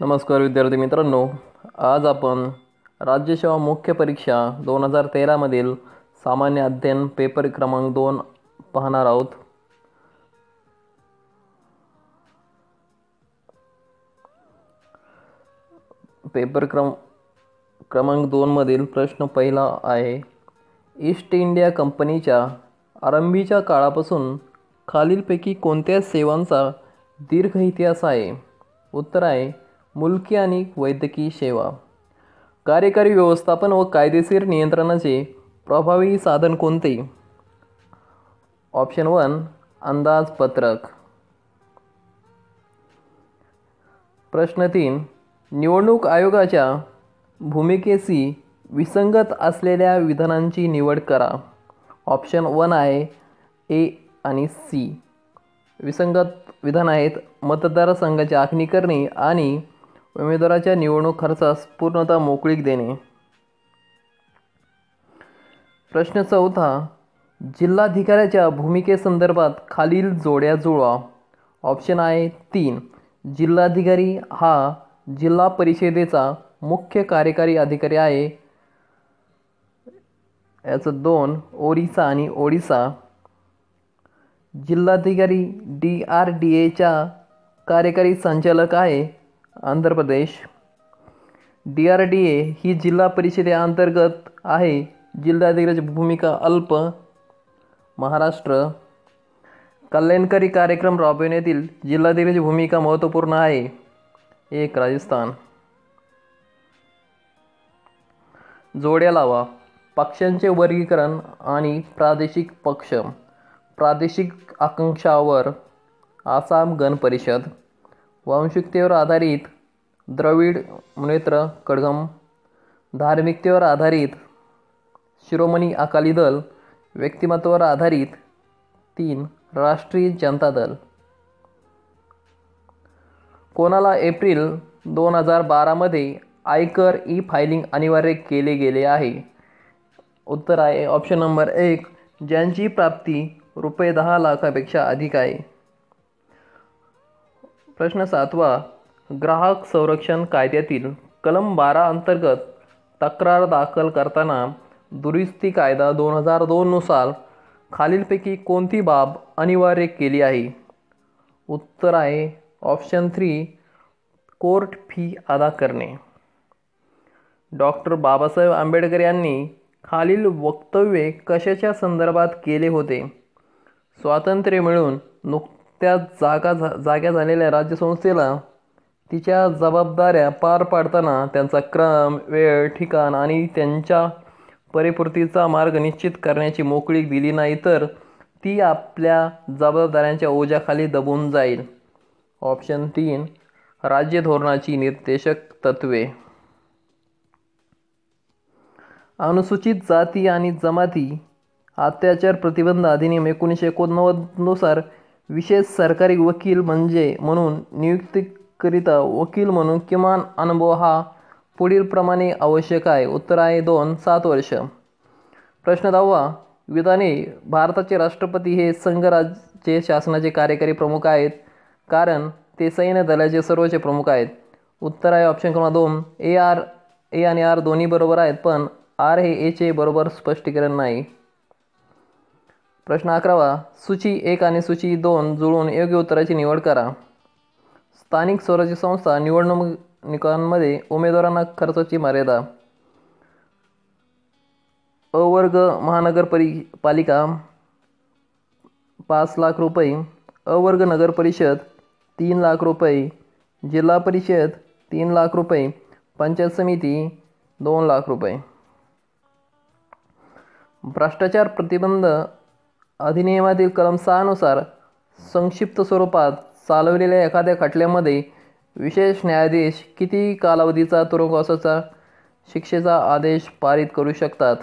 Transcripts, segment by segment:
नमस्कार विद्यार्थी मित्रांनो आज आपण राज्यसेवा मुख्य परीक्षा दोन हजार तेरामधील सामान्य अध्ययन पेपर क्रमांक दोन पाहणार आहोत पेपर क्रम क्रमांक दोनमधील प्रश्न पहिला आहे ईस्ट इंडिया कंपनीच्या आरंभीच्या काळापासून खालीलपैकी कोणत्या सेवांचा दीर्घ इतिहास आहे उत्तर आहे मुलकी आणि वैद्यकीय सेवा कार्यकारी व्यवस्थापन व कायदेशीर नियंत्रणाचे प्रभावी साधन कोणते ऑप्शन वन अंदाजपत्रक प्रश्न तीन निवडणूक आयोगाच्या भूमिकेशी विसंगत असलेल्या विधानांची निवड करा ऑप्शन वन आहे ए आणि सी विसंगत विधान आहेत मतदारसंघाची आखणी करणे आणि उमेदवाराच्या निवडणूक खर्चास पूर्णतः मोकळीक देणे प्रश्न चौथा जिल्हाधिकाऱ्याच्या भूमिकेसंदर्भात खालील जोड्या जुळवा ऑप्शन आहे तीन जिल्हाधिकारी हा जिल्हा परिषदेचा मुख्य कार्यकारी अधिकारी आहे याचं दोन ओरिसा आणि ओडिसा जिल्हाधिकारी डी आर डी एच्या कार्यकारी संचालक आहे Andhra Pradesh D R D A ही जिल्हा परिषदेअंतर्गत आहे जिल्हाधिकाऱ्याची भूमिका अल्प महाराष्ट्र कल्याणकारी कार्यक्रम राबविण्यातील जिल्हाधिकाऱ्याची भूमिका महत्त्वपूर्ण आहे एक राजस्थान जोड्या लावा पक्षांचे वर्गीकरण आणि प्रादेशिक पक्ष प्रादेशिक आकांक्षावर आसाम गण परिषद वांशिकतेवर आधारित द्रविड मुनेत्र कडगम, धार्मिकतेवर आधारित शिरोमणी अकाली दल व्यक्तिमत्वावर आधारित तीन राष्ट्रीय जनता दल कोणाला एप्रिल दोन हजार बारामध्ये आयकर ई फायलिंग अनिवार्य केले गेले आहे उत्तर आहे ऑप्शन नंबर एक ज्यांची प्राप्ती रुपये दहा लाखापेक्षा अधिक आहे प्रश्न सातवा ग्राहक संरक्षण कायद्यातील कलम बारा अंतर्गत तक्रार दाखल करताना दुरुस्ती कायदा दोन हजार दोननुसार खालीलपैकी कोणती बाब अनिवार्य केली आहे उत्तर आहे ऑप्शन थ्री कोर्ट फी अदा करणे डॉक्टर बाबासाहेब आंबेडकर यांनी खालील वक्तव्ये कशाच्या संदर्भात केले होते स्वातंत्र्य मिळून नुक त्या जागा झा जाग्या झालेल्या राज्यसंस्थेला तिच्या जबाबदाऱ्या पार पाडताना त्यांचा क्रम वेळ ठिकाण आणि त्यांच्या परिपूर्तीचा मार्ग निश्चित करण्याची मोकळीक दिली नाही तर ती आपल्या जबाबदाऱ्यांच्या ओझ्याखाली दबून जाईल ऑप्शन तीन राज्य धोरणाची निर्देशक तत्वे अनुसूचित जाती आणि जमाती अत्याचार प्रतिबंध अधिनियम एकोणीसशे एकोणनव्वदनुसार विशेष सरकारी वकील म्हणजे म्हणून नियुक्तीकरिता वकील म्हणून किमान अनुभव हा पुढीलप्रमाणे आवश्यक आहे उत्तर आहे दोन सात वर्ष प्रश्न दहावा विधाने भारताचे राष्ट्रपती हे संघराज्य शासनाचे कार्यकारी प्रमुख आहेत कारण ते सैन्य दलाचे सर्वचे प्रमुख आहेत उत्तर आहे ऑप्शन क्रमांक दोन ए आर ए आणि आर दोन्ही बरोबर आहेत पण आर हे एचे बरोबर स्पष्टीकरण नाही प्रश्न अकरावा सूची एक आणि सूची दोन जुळून योग्य उत्तराची निवड करा स्थानिक स्वराज्य संस्था निवडणुकांमध्ये उमेदवारांना खर्चाची मर्यादा अवर्ग महानगरपरि पालिका पाच लाख रुपये अवर्ग नगर परिषद तीन लाख रुपये जिल्हा परिषद तीन लाख रुपये पंचायत समिती दोन लाख रुपये भ्रष्टाचार प्रतिबंध अधिनियमातील कलम सहानुसार संक्षिप्त स्वरूपात चालवलेल्या एखाद्या खटल्यामध्ये विशेष न्यायाधीश किती कालावधीचा तुरुंगवासाचा शिक्षेचा आदेश पारित करू शकतात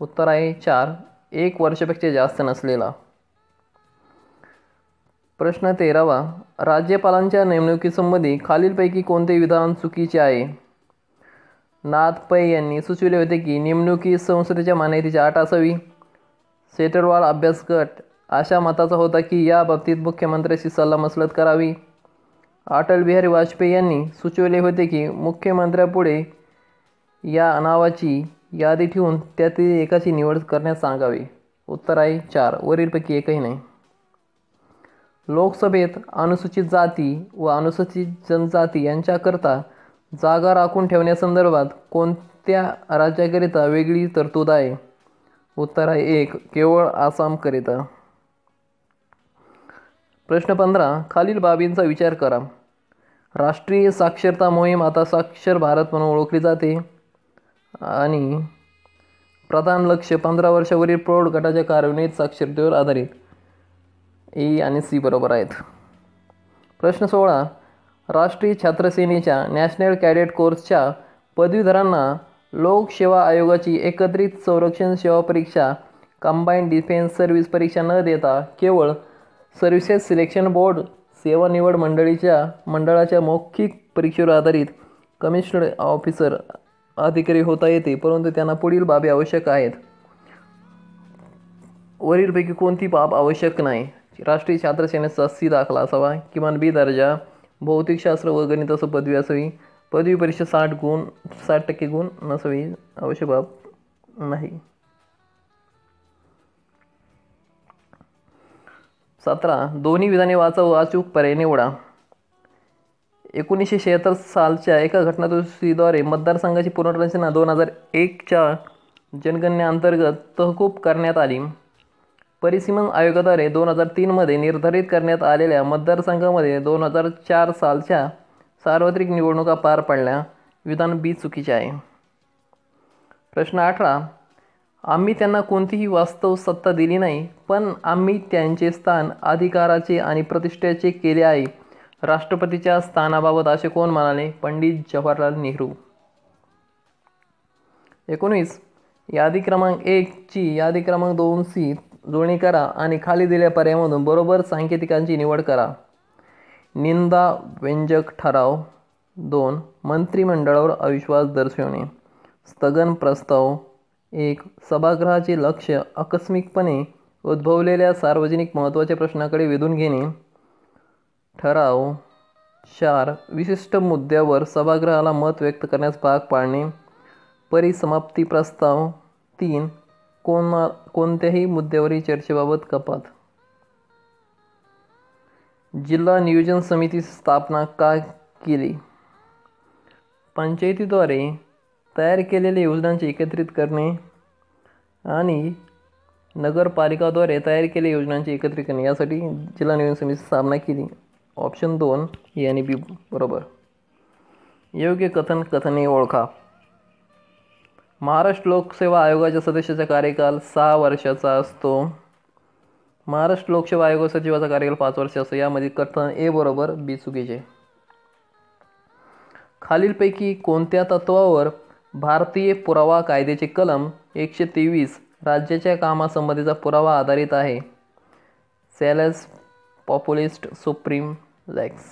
उत्तर आहे चार एक वर्षापेक्षा जास्त नसलेला प्रश्न तेरावा राज्यपालांच्या नेमणुकीसंबंधी खालीलपैकी कोणते विधान चुकीचे आहे नाथ पै यांनी सुचविले होते की नेमणुकी संसदेच्या मान्यतेची आठ असावी सेटरवाल अभ्यास गट अशा मताचा होता की या बाबतीत मुख्यमंत्र्याशी सल्लामसलत करावी अटल बिहारी वाजपेयी यांनी सुचवले होते की मुख्यमंत्र्यापुढे या नावाची यादी ठेवून त्यातील एकाची निवड करण्यास सांगावी उत्तर आहे चार वरीलपैकी एकही नाही लोकसभेत अनुसूचित जाती व अनुसूचित जनजाती यांच्याकरता जागा राखून ठेवण्यासंदर्भात कोणत्या राज्याकरिता वेगळी तरतूद आहे उत्तर आहे एक केवळ आसामकरिता प्रश्न पंधरा खालील बाबींचा विचार करा राष्ट्रीय साक्षरता मोहीम आता साक्षर भारत म्हणून ओळखली जाते आणि प्रधान लक्ष पंधरा वर्षावरील प्रौढ गटाच्या कार्यान्वित साक्षरतेवर आधारित ए आणि सी बरोबर आहेत प्रश्न सोळा राष्ट्रीय छात्रसेनेच्या नॅशनल कॅडेट कोर्सच्या पदवीधरांना लोकसेवा आयोगाची एकत्रित संरक्षण सेवा परीक्षा कंबाईन डिफेन्स सर्व्हिस परीक्षा न देता केवळ सर्व्हिसेस सिलेक्शन बोर्ड सेवा निवड मंडळीच्या मंडळाच्या मौखिक परीक्षेवर आधारित कमिशनर ऑफिसर अधिकारी होता येते परंतु त्यांना पुढील बाबी आवश्यक आहेत वरीलपैकी कोणती बाब आवश्यक नाही राष्ट्रीय छात्र सेनेचा सी दाखला असावा किमान बी दर्जा भौतिकशास्त्र व गणिताचं पदवी असावी पदवी परीक्षा साठ गुण साठ टक्के गुण नसावी आवश्यक बाब नाही सतरा दोन्ही विधाने वाचा व अचूक पर्याय निवडा एकोणीसशे शहात्तर सालच्या एका घटनादृष्टीद्वारे मतदारसंघाची पुनर्रचना दोन हजार एकच्या जनगणनेअंतर्गत तहकूब करण्यात आली परिसीमन आयोगाद्वारे दोन हजार तीनमध्ये निर्धारित करण्यात आलेल्या मतदारसंघामध्ये दोन हजार चार सालच्या सार्वत्रिक निवडणुका पार पडल्या विधान बी चुकीचे आहे प्रश्न अठरा आम्ही त्यांना कोणतीही वास्तव सत्ता दिली नाही पण आम्ही त्यांचे स्थान अधिकाराचे आणि प्रतिष्ठेचे केले आहे राष्ट्रपतीच्या स्थानाबाबत असे कोण म्हणाले पंडित जवाहरलाल नेहरू एकोणीस यादी क्रमांक एक ची यादी क्रमांक दोन सी जोडणी करा आणि खाली दिल्या पर्यायामधून बरोबर सांकेतिकांची निवड करा निंदा व्यंजक ठराव दोन मंत्रिमंडळावर अविश्वास दर्शवणे स्थगन प्रस्ताव एक सभागृहाचे लक्ष आकस्मिकपणे उद्भवलेल्या सार्वजनिक महत्त्वाच्या प्रश्नाकडे वेधून घेणे ठराव चार विशिष्ट मुद्द्यावर सभागृहाला मत व्यक्त करण्यास भाग पाडणे परिसमाप्ती प्रस्ताव तीन कोणा कोणत्याही मुद्द्यावरील चर्चेबाबत कपात जिल्हा नियोजन समिती स्थापना का केली पंचायतीद्वारे तयार केलेल्या योजनांचे एकत्रित करणे आणि नगरपालिकाद्वारे तयार केलेल्या योजनांचे एकत्रित करणे यासाठी जिल्हा नियोजन समिती स्थापना केली ऑप्शन दोन ए आणि बी बरोबर योग्य कथन कथने ओळखा महाराष्ट्र लोकसेवा आयोगाच्या सदस्याचा कार्यकाल सहा वर्षाचा असतो महाराष्ट्र लोकसेवा आयोग सचिवाचा कार्यकाल पाच वर्ष असतो यामध्ये कथन ए बरोबर बी चुकीचे खालीलपैकी कोणत्या तत्वावर भारतीय पुरावा कायद्याचे कलम एकशे तेवीस राज्याच्या कामासंबंधीचा पुरावा आधारित आहे सेलस पॉप्युलिस्ट सुप्रीम लॅक्स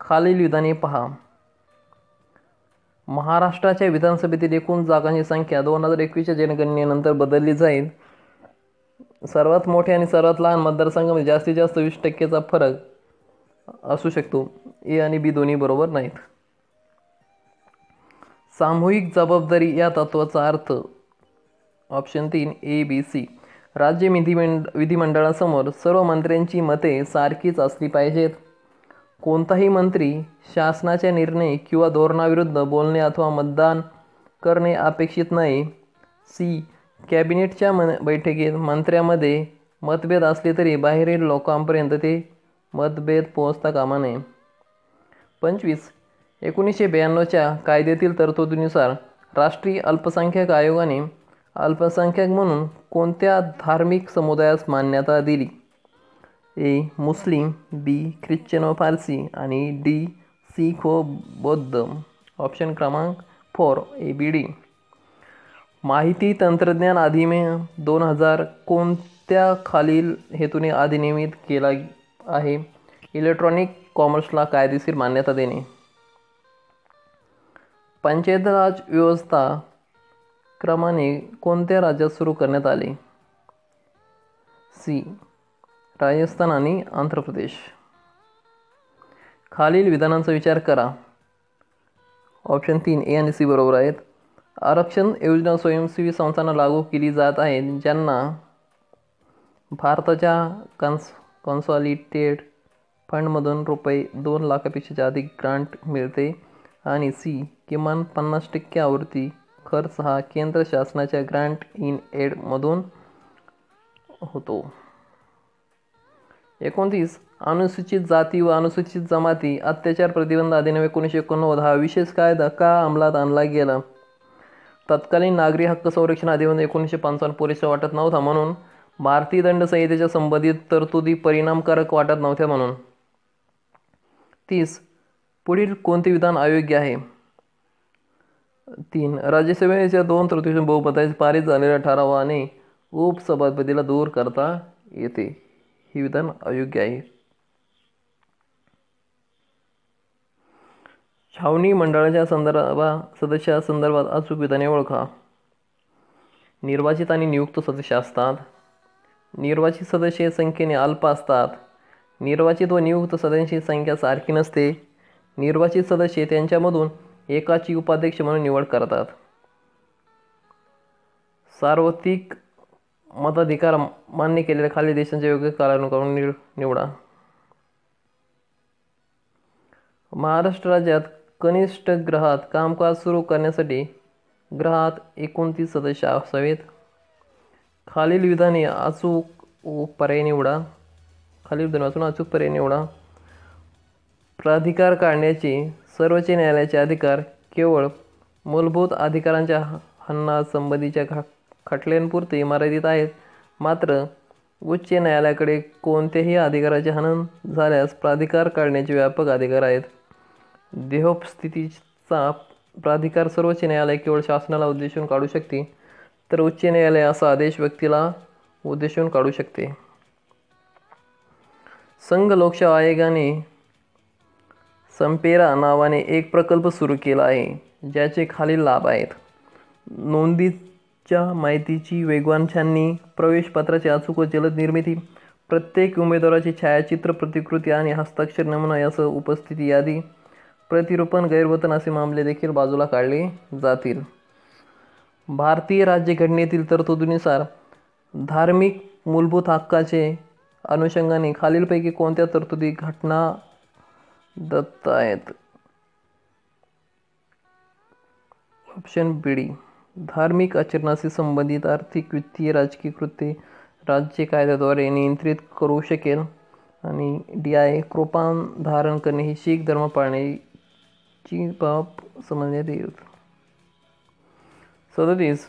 खालील विधाने पहा महाराष्ट्राच्या विधानसभेतील एकूण जागांची संख्या दोन हजार एकवीसच्या जनगणनेनंतर बदलली जाईल सर्वात मोठे आणि सर्वात लहान मतदारसंघामध्ये म्हणजे जास्तीत जास्त वीस टक्केचा फरक असू शकतो ए आणि बी दोन्ही बरोबर नाहीत सामूहिक जबाबदारी या तत्वाचा अर्थ ऑप्शन तीन ए बी सी राज्य विधिमंड विधिमंडळासमोर सर्व मंत्र्यांची मते सारखीच असली पाहिजेत कोणताही मंत्री शासनाच्या निर्णय किंवा धोरणाविरुद्ध बोलणे अथवा मतदान करणे अपेक्षित नाही सी कॅबिनेटच्या मन बैठकीत मंत्र्यामध्ये मतभेद असले तरी बाहेरील लोकांपर्यंत ते मतभेद पोहोचता कामा नये पंचवीस एकोणीसशे ब्याण्णवच्या कायद्यातील तरतुदीनुसार राष्ट्रीय अल्पसंख्याक आयोगाने अल्पसंख्याक म्हणून कोणत्या धार्मिक समुदायास मान्यता दिली ए मुस्लिम बी ख्रिश्चन व फारसी आणि डी सीख व बौद्ध ऑप्शन क्रमांक फोर ए बी डी माहिती तंत्रज्ञान अधिनियम दोन हजार कोणत्या खालील हेतूने अधिनियमित केला आहे इलेक्ट्रॉनिक कॉमर्सला कायदेशीर मान्यता देणे पंचायत राज व्यवस्था क्रमाने कोणत्या राज्यात सुरू करण्यात आले सी राजस्थान आणि आंध्र प्रदेश खालील विधानांचा विचार करा ऑप्शन तीन ए आणि सी बरोबर आहेत आरक्षण योजना स्वयंसेवी संस्थांना लागू केली जात आहे ज्यांना भारताच्या कन्स कॉन्सॉलिटेड फंडमधून रुपये दोन लाखापेक्षा अधिक ग्रांट मिळते आणि सी किमान पन्नास टक्के आवृत्ती खर्च हा केंद्र शासनाच्या ग्रांट इन एडमधून होतो एकोणतीस अनुसूचित जाती व अनुसूचित जमाती अत्याचार प्रतिबंध अधिनियम एकोणीसशे एकोणनव्वद हा विशेष कायदा का अंमलात आणला गेला तत्कालीन नागरी हक्क संरक्षण अधिनियम एकोणीसशे पंचावन्न पुरेशा वाटत नव्हता म्हणून भारतीय दंड संहितेच्या संबंधित तरतुदी परिणामकारक वाटत नव्हत्या म्हणून तीस पुढील कोणते विधान अयोग्य आहे तीन राज्यसभेच्या दोन तृतीय बहुमताचे पारित झालेल्या ठरावाने उपसभापतीला दूर करता येते हे विधान अयोग्य आहे छावणी मंडळाच्या संदर्भा सदस्या संदर्भात अचूकविताने ओळखा निर्वाचित आणि नियुक्त सदस्य असतात निर्वाचित सदस्य संख्येने अल्प असतात निर्वाचित व नियुक्त सदस्यांची संख्या सारखी नसते निर्वाचित सदस्य त्यांच्यामधून एकाची उपाध्यक्ष म्हणून निवड करतात सार्वत्रिक मताधिकार मान्य केलेल्या खाली देशांच्या योग्य कालानुक्रम निवडा महाराष्ट्र राज्यात कनिष्ठ ग्रहात कामकाज सुरू करण्यासाठी ग्रहात एकोणतीस सदस्य असावेत खालील विधाने अचूक व पर्याय निवडा खालील विधानापासून अचूक पर्याय निवडा प्राधिकार काढण्याचे सर्वोच्च न्यायालयाचे अधिकार केवळ मूलभूत अधिकारांच्या हन्नासंबंधीच्या खा खटल्यांपुरते मर्यादित आहेत मात्र उच्च न्यायालयाकडे कोणत्याही अधिकाराचे हनन झाल्यास प्राधिकार काढण्याचे व्यापक अधिकार आहेत देहोपस्थितीचा प्राधिकार सर्वोच्च न्यायालय केवळ शासनाला उद्देशून काढू शकते तर उच्च न्यायालय असा आदेश व्यक्तीला उद्देशून काढू शकते संघ लोकशाही आयोगाने संपेरा नावाने एक प्रकल्प सुरू केला आहे ज्याचे खालील लाभ आहेत नोंदीच्या माहितीची वेगवान प्रवेशपत्राची अचूक व जलद निर्मिती प्रत्येक उमेदवाराची छायाचित्र प्रतिकृती आणि हस्ताक्षर नमुना यासह उपस्थिती यादी प्रतिरूपण गैरवतन असे मामले देखील बाजूला काढले जातील भारतीय राज्यघटनेतील तरतुदीनुसार धार्मिक मूलभूत हक्काचे अनुषंगाने खालीलपैकी कोणत्या तरतुदी घटना दत्त आहेत ऑप्शन बी धार्मिक आचरणाशी संबंधित आर्थिक वित्तीय राजकीय कृती राज्य कायद्याद्वारे नियंत्रित करू शकेल आणि डी आय कृपान धारण करणे ही शीख धर्म पाळणे चीन बाब समजण्यात येत सदतीस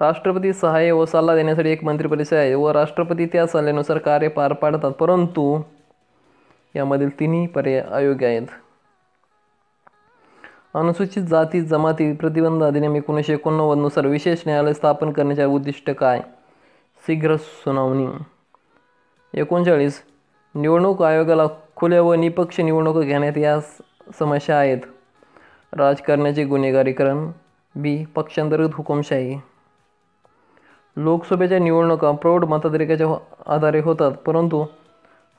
राष्ट्रपती सहाय्य व सल्ला देण्यासाठी एक मंत्रिपरिषद आहे व राष्ट्रपती त्या सल्ल्यानुसार कार्य पार पाडतात परंतु यामधील तिन्ही पर्याय अयोग्य आहेत अनुसूचित जाती जमाती प्रतिबंध अधिनियम एकोणीसशे एकोणनव्वदनुसार विशेष न्यायालय स्थापन करण्याचे उद्दिष्ट काय शीघ्र सुनावणी एकोणचाळीस निवडणूक आयोगाला खुल्या व निपक्ष निवडणुका घेण्यात या समस्या आहेत राजकारणाचे गुन्हेगारीकरण बी पक्षांतर्गत हुकुमशाही लोकसभेच्या निवडणुका प्रौढ मतदारिकाच्या आधारे होतात परंतु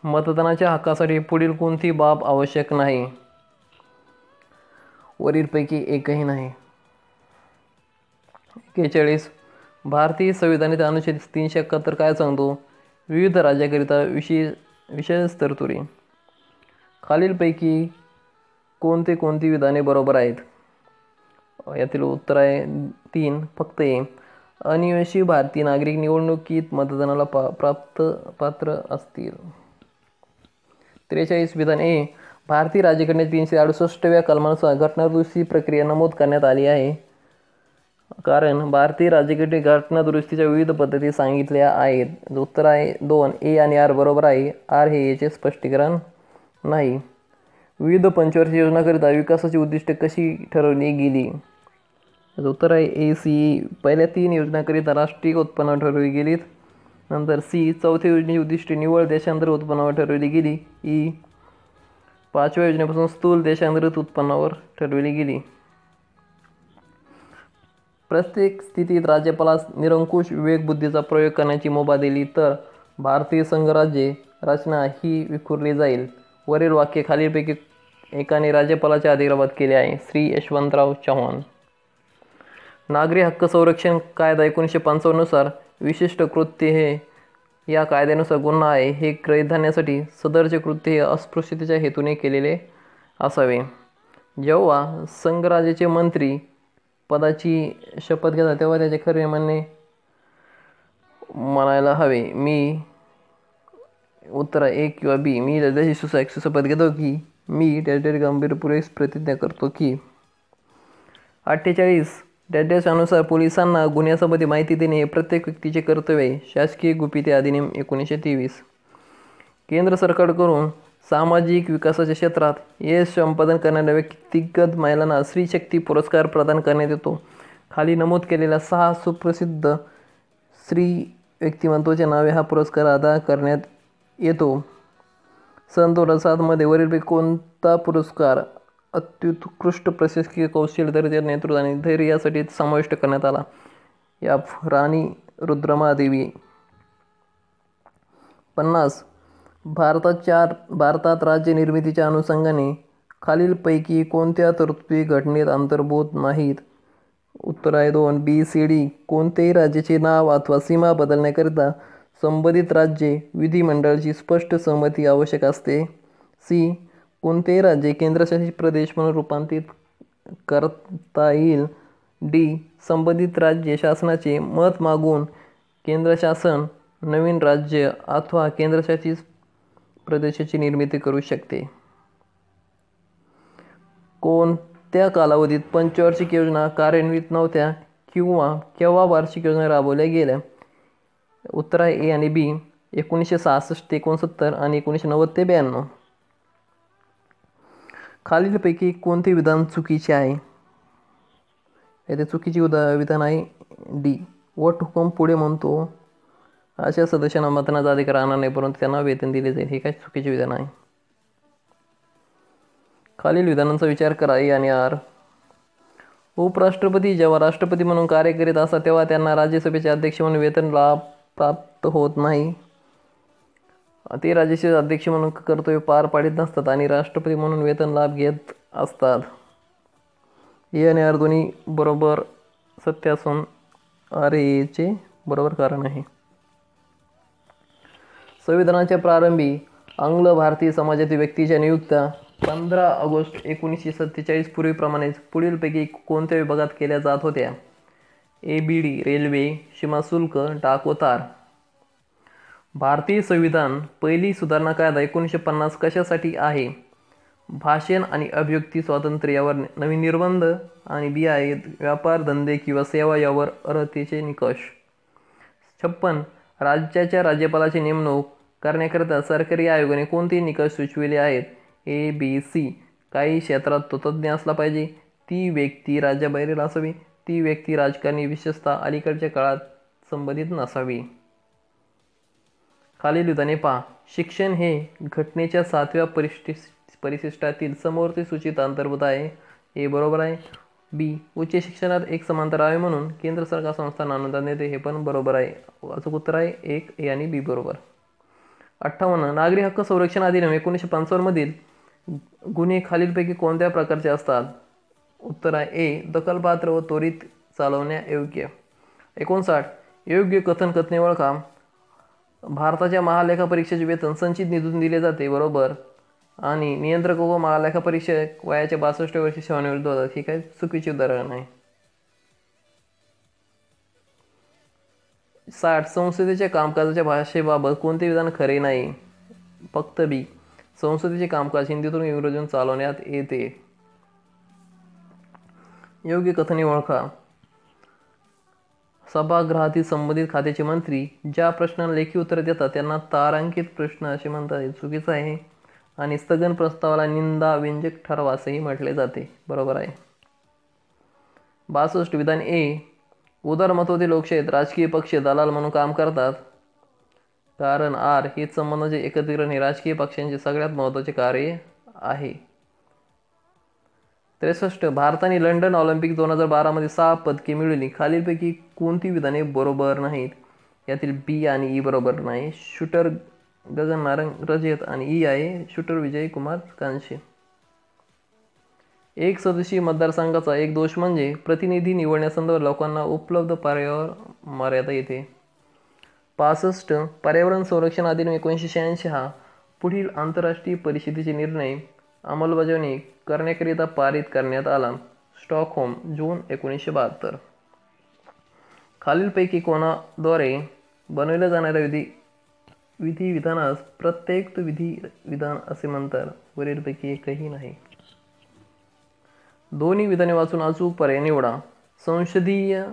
मतदानाच्या हक्कासाठी पुढील कोणती बाब आवश्यक नाही वरीलपैकी एकही नाही एकेचाळीस भारतीय संविधानाचा अनुच्छेद तीनशे एकाहत्तर काय सांगतो विविध राज्याकरिता विशेष विशेष तरतुरी खालीलपैकी कोणते कोणती विधाने बरोबर आहेत यातील उत्तर आहे तीन फक्त ए अनिवासी भारतीय नागरिक निवडणुकीत मतदानाला पा प्राप्त पात्र असतील त्रेचाळीस विधान ए भारतीय राज्यघटनेत तीनशे अडुसष्टव्या कलमानुसार घटनादुरुस्ती प्रक्रिया नमूद करण्यात आली आहे कारण भारतीय राज्यघटने घटनादुरुस्तीच्या विविध पद्धती सांगितल्या आहेत उत्तर आहे दोन ए आणि आर बरोबर आहे आर हे याचे स्पष्टीकरण नाही विविध पंचवर्षीय योजनाकरिता विकासाची उद्दिष्टे कशी ठरवली गेली त्याचं उत्तर आहे ए सी e पहिल्या तीन योजनाकरिता राष्ट्रीय उत्पन्न ठरवली गेलीत नंतर सी चौथ्या योजनेची उद्दिष्टे निव्वळ देशांतर उत्पन्नावर ठरवली गेली ई e, पाचव्या योजनेपासून स्थूल देशांतर्गत उत्पन्नावर ठरवली गेली प्रत्येक स्थितीत राज्यपालास निरंकुश विवेकबुद्धीचा प्रयोग करण्याची मुभा दिली तर भारतीय संघराज्ये रचना ही विखुरली जाईल वरील वाक्य खालीलपैकी एकाने राज्यपालाच्या अधिराबात केले आहे श्री यशवंतराव चव्हाण नागरी हक्क संरक्षण कायदा एकोणीसशे पंचावन्नुसार विशिष्ट कृत्य हे या कायद्यानुसार गुन्हा आहे हे ग्रहित धरण्यासाठी सदरचे कृत्य हे अस्पृश्यतेच्या हेतूने केलेले असावे जेव्हा संघराज्याचे मंत्री पदाची शपथ घेतात तेव्हा त्याचे खरे म्हणणे म्हणायला हवे मी उत्तरा एक किंवा बी मी त्याच्या शिशूचा घेतो की मी गंभीर पुरेस प्रतिज्ञा करतो की अठ्ठेचाळीस डॅड्याच्यानुसार पोलिसांना गुन्ह्यासंबंधी माहिती देणे हे प्रत्येक व्यक्तीचे कर्तव्य आहे शासकीय गुपिते अधिनियम एकोणीसशे तेवीस केंद्र सरकारकडून सामाजिक विकासाच्या क्षेत्रात यश संपादन करणाऱ्या व्यक्तिगत महिलांना स्त्री शक्ती पुरस्कार प्रदान करण्यात येतो खाली नमूद केलेल्या सहा सुप्रसिद्ध स्त्री व्यक्तिमत्वाच्या नावे हा पुरस्कार अदा करण्यात येतो सन दोन हजार सातमध्ये वरीलपैकी कोणता पुरस्कार अत्युत्कृष्ट प्रशासकीय कौशल्य दर्जा नेतृत्व आणि धैर्य यासाठी समाविष्ट करण्यात आला या राणी रुद्रमादेवी पन्नास भारताच्या भारतात राज्य निर्मितीच्या अनुषंगाने खालीलपैकी कोणत्या तरतुदी घटनेत अंतर्भूत नाहीत उत्तर आहे दोन बी सी डी कोणत्याही राज्याचे नाव अथवा सीमा बदलण्याकरिता संबंधित राज्ये विधिमंडळाची स्पष्ट सहमती आवश्यक असते सी कोणतेही राज्य केंद्रशासित प्रदेश म्हणून रूपांतरित करता येईल डी संबंधित राज्य शासनाचे मत मागून केंद्रशासन नवीन राज्य अथवा केंद्रशासित प्रदेशाची निर्मिती करू शकते कोणत्या कालावधीत पंचवार्षिक योजना कार्यान्वित नव्हत्या किंवा केव्हा वार्षिक योजना राबवल्या गेल्या उत्तर आहे ए आणि बी एकोणीसशे सहासष्ट ते एकोणसत्तर आणि एकोणीसशे नव्वद ते ब्याण्णव खालीलपैकी कोणते विधान चुकीचे आहे येथे चुकीचे उदा विधान आहे डी वट हुकम पुढे म्हणतो अशा सदस्यांना मतदानाचा अधिकार राहणार नाही परंतु त्यांना वेतन दिले जाईल हे काय चुकीचे विधान आहे खालील विधानांचा विचार करा ए आणि आर उपराष्ट्रपती जेव्हा राष्ट्रपती म्हणून कार्य करीत असतात तेव्हा त्यांना राज्यसभेचे अध्यक्ष म्हणून वेतन लाभ प्राप्त होत नाही ते राजेश अध्यक्ष म्हणून कर्तव्य पार पाडित नसतात आणि राष्ट्रपती म्हणून वेतन लाभ घेत असतात हे आणि बरोबर सत्य असून आर बरोबर कारण आहे संविधानाच्या प्रारंभी आंग्ल भारतीय समाजातील व्यक्तीच्या नियुक्त्या पंधरा ऑगस्ट एकोणीसशे सत्तेचाळीस पूर्वीप्रमाणेच पुढीलपैकी कोणत्या विभागात केल्या जात होत्या ए बी डी रेल्वे सीमाशुल्क डाकोतार भारतीय संविधान पहिली सुधारणा कायदा एकोणीसशे पन्नास कशासाठी आहे भाषण आणि अभिव्यक्ती स्वातंत्र्य यावर नवीन निर्बंध आणि बी व्यापार धंदे किंवा सेवा यावर अर्हतेचे निकष छप्पन राज्याच्या राज्यपालाची नेमणूक करण्याकरिता सरकारी आयोगाने कोणते निकष सुचविले आहेत ए बी सी काही क्षेत्रात तो तज्ज्ञ असला पाहिजे ती व्यक्ती राज्याबाहेरील असावी ती व्यक्ती राजकारणी विशेषतः अलीकडच्या काळात संबंधित नसावी खालील युद्धाने पहा शिक्षण हे घटनेच्या सातव्या परिष्ठि परिशिष्टातील समोरती सूचित अंतर्भूत आहे ए बरोबर आहे बी उच्च शिक्षणात एक समांतर आहे म्हणून केंद्र सरकार संस्थांना अनुदान देते हे पण बरोबर आहे अचूक उत्तर आहे एक ए आणि बी बरोबर अठ्ठावन्न नागरी हक्क संरक्षण अधिनियम एकोणीसशे पंचावन्नमधील गुन्हे खालीलपैकी कोणत्या प्रकारचे असतात उत्तर आहे ए दखलपात्र व त्वरित चालवण्यायोग्य एकोणसाठ योग्य कथन कथने ओळखा भारताच्या महालेखा परीक्षेचे वेतन संचित निधून दिले जाते बरोबर आणि नियंत्रक व महालेखा परीक्षक वयाच्या बासष्ट वर्षी सेवानिवृत्त होतात ही काही चुकीचे उदाहरण आहे साठ संसदेच्या कामकाजाच्या भाषेबाबत कोणते विधान खरे नाही फक्त बी संसदेचे कामकाज हिंदीतून इंग्रजीतून चालवण्यात येते योग्य कथने ओळखा सभागृहातील संबंधित खात्याचे मंत्री ज्या प्रश्नाला लेखी उत्तर देतात त्यांना तारांकित प्रश्न असे म्हणतात हे चुकीचं आहे आणि स्थगन प्रस्तावाला निंदा व्यंजक ठराव असेही म्हटले जाते बरोबर आहे बासष्ट विधान ए उदारमतवादी लोकशाहीत राजकीय पक्ष दलाल म्हणून काम करतात कारण आर हे संबंधाचे एकत्रीकरण हे राजकीय पक्षांचे सगळ्यात महत्त्वाचे कार्य आहे त्रेसष्ट भारताने लंडन ऑलिम्पिक दोन हजार बारामध्ये सहा पदके मिळवली खालीलपैकी कोणती विधाने बरोबर नाहीत यातील बी आणि ई बरोबर नाही शूटर गजन नारंग रजयत आणि ई आहे शूटर विजय कुमार कांशे एक सदस्यीय मतदारसंघाचा एक दोष म्हणजे प्रतिनिधी निवडण्यासंदर्भात लोकांना उपलब्ध पर्यावर मर्यादा येते पासष्ट पर्यावरण संरक्षण अधिनियम एकोणीसशे शहाऐंशी हा पुढील आंतरराष्ट्रीय परिषदेचे निर्णय अंमलबजावणी करण्याकरिता पारित करण्यात आला स्टॉकहोम जून एकोणीसशे बहात्तर खालीलपैकी कोणाद्वारे बनविल्या जाणाऱ्या विधी विधी विधानास प्रत्येक विधी विधान असे म्हणतात वरीलपैकी एकही नाही दोन्ही विधाने वाचून अचूक पर्याय निवडा संसदीय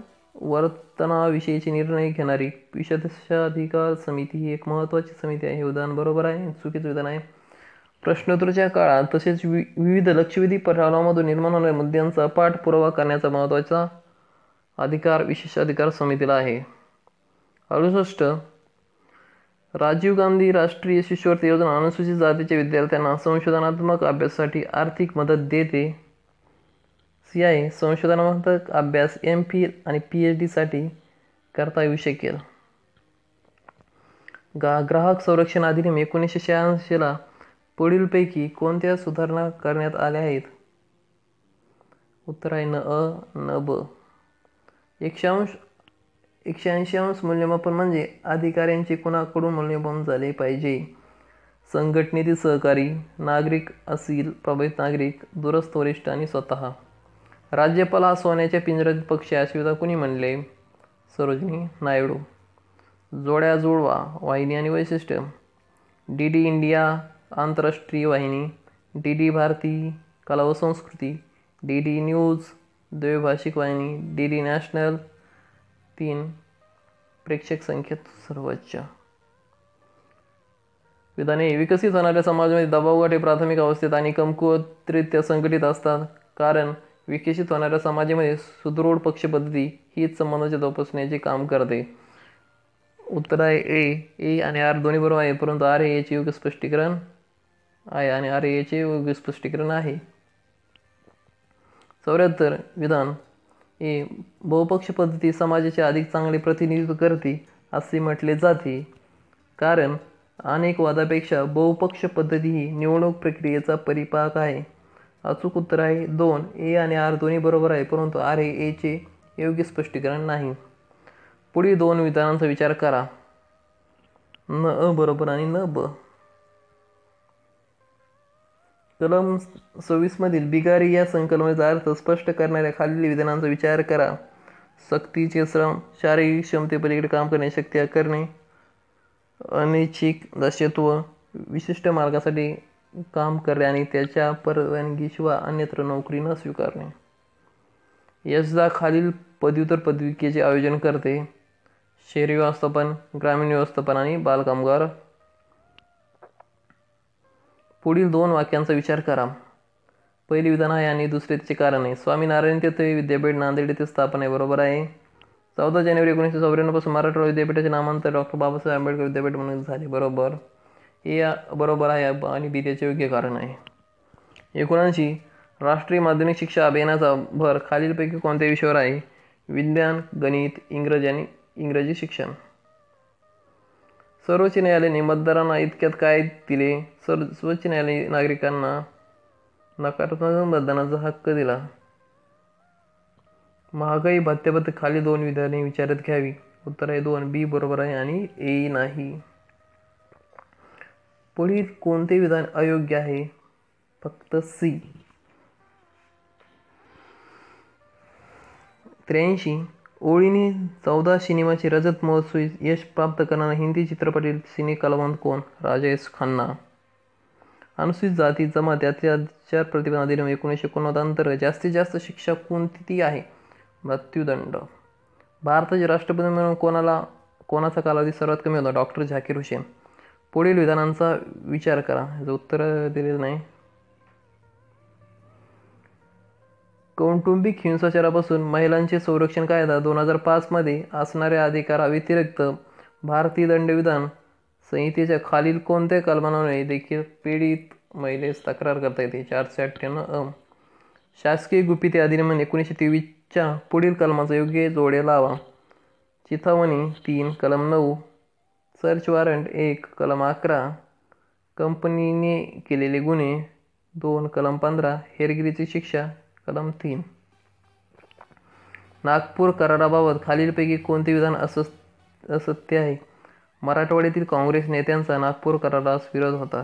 वर्तनाविषयीचे निर्णय घेणारी विशेषाधिकार समिती ही एक महत्त्वाची समिती आहे हे उदाहरण बरोबर आहे चुकीचं विधान आहे प्रश्नोत्तरच्या काळात तसेच वि विविध लक्षवेधी प्रश्नामधून निर्माण होणाऱ्या मुद्द्यांचा पाठपुरावा करण्याचा महत्त्वाचा अधिकार विशेष अधिकार समितीला आहे अडुसष्ट राजीव गांधी राष्ट्रीय शिष्यवृत्ती योजना अनुसूचित जातीच्या विद्यार्थ्यांना संशोधनात्मक अभ्यासासाठी आर्थिक मदत देते सी आय संशोधनात्मक अभ्यास एम फी आणि पी एच डीसाठी करता येऊ शकेल गा ग्राहक संरक्षण अधिनियम एकोणीसशे शहाऐंशीला पुढीलपैकी कोणत्या सुधारणा करण्यात आल्या आहेत उत्तर आहे न अ न ब एकशांश एकशे अंश मूल्यमापन म्हणजे अधिकाऱ्यांचे कुणाकडून मूल्यमापन झाले पाहिजे संघटनेतील सहकारी नागरिक असील प्रभावित नागरिक दूरस्थ वरिष्ठ आणि स्वतः राज्यपाल हा सोन्याच्या पिंजरा पक्ष सुविधा कुणी म्हणले सरोजिनी नायडू जोड्या जुळवा वाहिनी आणि वैशिष्ट्य डी डी इंडिया आंतरराष्ट्रीय वाहिनी डी डी भारती कला व संस्कृती डी डी न्यूज द्वैभाषिक वाहिनी डी डी नॅशनल तीन प्रेक्षक संख्येत सर्वोच्च विधाने विकसित होणाऱ्या समाजामध्ये गट हे प्राथमिक अवस्थेत आणि कमकुवतरित्या संघटित असतात कारण विकसित होणाऱ्या समाजामध्ये सुदृढ पक्षपद्धती हीच संबंधाच्या तपासण्याचे काम करते उत्तर आहे ए ए आणि आर दोन्ही बरोबर आहे परंतु आर हे याचे योग्य स्पष्टीकरण आहे आणि आर एचे योग्य स्पष्टीकरण आहे चौऱ्याहत्तर विधान हे बहुपक्ष पद्धती समाजाचे अधिक चांगले प्रतिनिधित्व करते असे म्हटले जाते कारण अनेक वादापेक्षा बहुपक्ष पद्धती ही निवडणूक प्रक्रियेचा परिपाक आहे अचूक उत्तर आहे दोन ए आणि आर दोन्ही बरोबर आहे परंतु आर हे एचे योग्य स्पष्टीकरण नाही पुढील दोन विधानांचा विचार करा न अ बरोबर आणि न ब कलम सव्वीसमधील बिगारी या संकल्पनेचा अर्थ स्पष्ट करणाऱ्या खालील विधानांचा विचार करा सक्तीचे श्रम शारीरिक क्षमतेपलीकडे काम करणे शक्य करणे अनैच्छिक दशत्व विशिष्ट मार्गासाठी काम करणे आणि त्याच्या परवानगीशिवाय अन्यत्र नोकरी न स्वीकारणे यशदा खालील पदव्युत्तर पदविकेचे आयोजन करते शहरी व्यवस्थापन ग्रामीण व्यवस्थापन आणि बालकामगार पुढील दोन वाक्यांचा विचार करा पहिले विधान आहे आणि दुसरे त्याचे कारण आहे स्वामीनारायण तीर्थ विद्यापीठ नांदेड येथे स्थापन आहे बरोबर आहे चौदा जानेवारी एकोणीसशे चौऱ्याण्णवपासून मराठवाडा विद्यापीठाचे नामांतर डॉक्टर बाबासाहेब आंबेडकर विद्यापीठ म्हणून झाले बरोबर हे बरोबर आहे आणि बी त्याचे योग्य कारण आहे एकोणऐंशी राष्ट्रीय माध्यमिक शिक्षा अभियानाचा भर खालीलपैकी कोणत्या विषयावर आहे विज्ञान गणित इंग्रजी आणि इंग्रजी शिक्षण सर्वोच्च न्यायालयाने मतदारांना इतक्यात काय दिले सर्वोच्च न्यायालय नागरिकांना नकारात्मक मतदानाचा हक्क दिला महागाई भात्याबद्दल खाली दोन विधाने विचारात घ्यावी उत्तर आहे दोन बी बरोबर आहे आणि ए नाही पुढील कोणते विधान अयोग्य आहे फक्त सी त्र्याऐंशी ओळीने चौदा सिनेमाचे रजत महोत्सवी यश प्राप्त करणारा हिंदी चित्रपटातील सिने कलावंत कोण राजेश खन्ना अनुसूचित जाती जमा त्यातल्या चार प्रतिबंध अधिनियम एकोणीसशे एकोणनव्वद अंतर्गत जास्तीत जास्त शिक्षा कोणती आहे मृत्यूदंड भारताचे राष्ट्रपती म्हणून कोणाला कोणाचा कालावधी सर्वात कमी होता डॉक्टर झाकीर हुसेन पुढील विधानांचा विचार करा जो उत्तर दिलेलं नाही कौटुंबिक हिंसाचारापासून महिलांचे संरक्षण कायदा दोन हजार पाचमध्ये असणाऱ्या अधिकाराव्यतिरिक्त भारतीय दंडविधान संहितेच्या खालील कोणत्या कलमांमुळे देखील पीडित महिलेस तक्रार करता येते चारशे अठ्ठ्याण्णव अम शासकीय गुपिते अधिनियम एकोणीसशे तेवीसच्या पुढील कलमाचा योग्य जोडे लावा चिथावणी तीन कलम नऊ सर्च वॉरंट एक कलम अकरा कंपनीने केलेले गुन्हे दोन कलम पंधरा हेरगिरीची शिक्षा कलम तीन नागपूर कराराबाबत खालीलपैकी कोणते विधान अस असत्य आहे मराठवाड्यातील काँग्रेस नेत्यांचा नागपूर करारास विरोध होता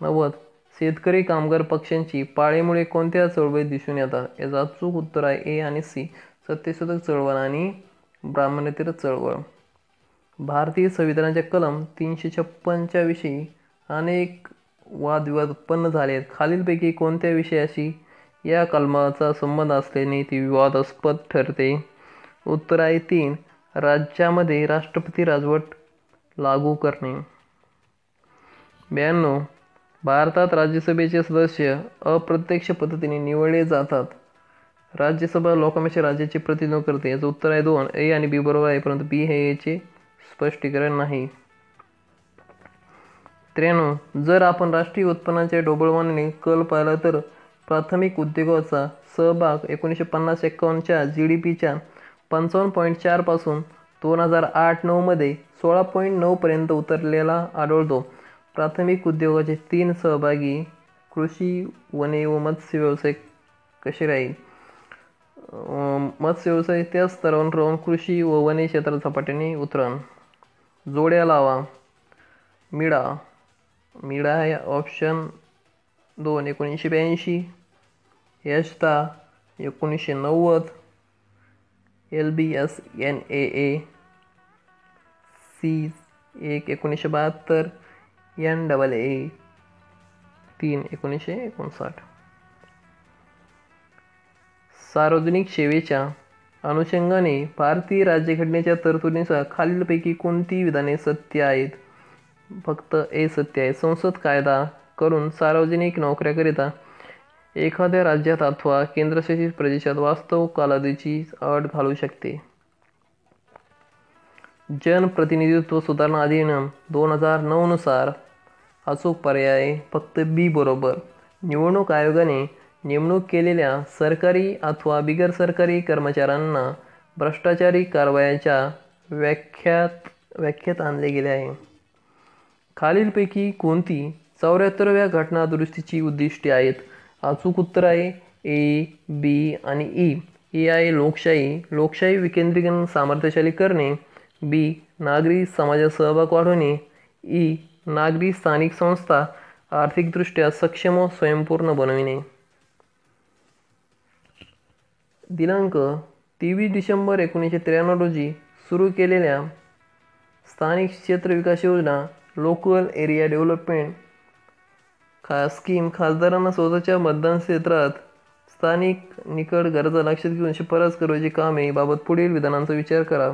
नव्वद शेतकरी कामगार पक्षांची पाळीमुळे कोणत्या चळवळीत दिसून येतात याचा अचूक उत्तर आहे ए आणि सी सत्यशोधक चळवळ आणि ब्राह्मणेतर चळवळ भारतीय संविधानाच्या कलम तीनशे छप्पनच्या विषयी अनेक वादविवाद उत्पन्न आहेत खालीलपैकी कोणत्या विषयाशी या कलमाचा संबंध असल्याने ती विवादास्पद ठरते उत्तर आहे तीन राज्यामध्ये राष्ट्रपती राजवट लागू करणे ब्याण्णव भारतात राज्यसभेचे सदस्य अप्रत्यक्ष पद्धतीने निवडले जातात राज्यसभा लोकमेशा राज्याचे प्रतिनिधित्व करते याचं उत्तर आहे दोन ए आणि बी बरोबर आहे परंतु बी हे याचे स्पष्टीकरण नाही त्र्याण्णव जर आपण राष्ट्रीय उत्पन्नाच्या ढोबळमानाने कल पाहिला तर प्राथमिक उद्योगाचा सहभाग एकोणीसशे पन्नास एकावन्नच्या जी डी पीच्या पंचावन्न पॉईंट चारपासून दोन हजार आठ नऊमध्ये सोळा पॉईंट नऊपर्यंत उतरलेला आढळतो प्राथमिक उद्योगाचे तीन सहभागी कृषी वने व मत्स्य व्यवसाय कसे राहील मत्स्य व्यवसाय त्या स्तरावर राहून कृषी व वने क्षेत्रात झपाट्याने उतरण जोड्या लावा मिळा मिडाया ऑप्शन दोन एकोणीसशे ब्याऐंशी यशता एकोणीसशे नव्वद L B S N A A C एक एकोणीसशे बहात्तर एन डबल ए तीन एकोणीसशे एकोणसाठ सार्वजनिक सेवेच्या अनुषंगाने भारतीय राज्यघटनेच्या तरतुदीनुसार खालीलपैकी कोणती विधाने सत्य आहेत फक्त ए सत्य आहे संसद कायदा करून सार्वजनिक नोकऱ्याकरिता एखाद्या राज्यात अथवा केंद्रशासित प्रदेशात वास्तव कालावधीची अट घालू शकते जनप्रतिनिधित्व सुधारणा अधिनियम दोन हजार नऊनुसार अचूक पर्याय फक्त बी बरोबर निवडणूक आयोगाने नेमणूक केलेल्या सरकारी अथवा बिगर सरकारी कर्मचाऱ्यांना भ्रष्टाचारी कारवायाच्या व्याख्यात व्याख्यात आणले गेले आहे खालीलपैकी कोणती चौऱ्याहत्तरव्या घटना दुरुस्तीची उद्दिष्टे आहेत अचूक उत्तर आहे ए बी आणि ई e. ए आहे लोकशाही लोकशाही विकेंद्रीकरण सामर्थ्यशाली करणे बी नागरी समाजात सहभाग वाढवणे ई e, नागरी स्थानिक संस्था आर्थिकदृष्ट्या सक्षम व स्वयंपूर्ण बनविणे दिनांक तेवीस डिसेंबर एकोणीसशे त्र्याण्णव रोजी सुरू केलेल्या स्थानिक क्षेत्र विकास योजना लोकल एरिया डेव्हलपमेंट खा स्कीम खासदारांना स्वतःच्या मतदान क्षेत्रात स्थानिक निकट गरजा लक्षात घेऊन शिफारस करायची कामे बाबत पुढील विधानांचा विचार करा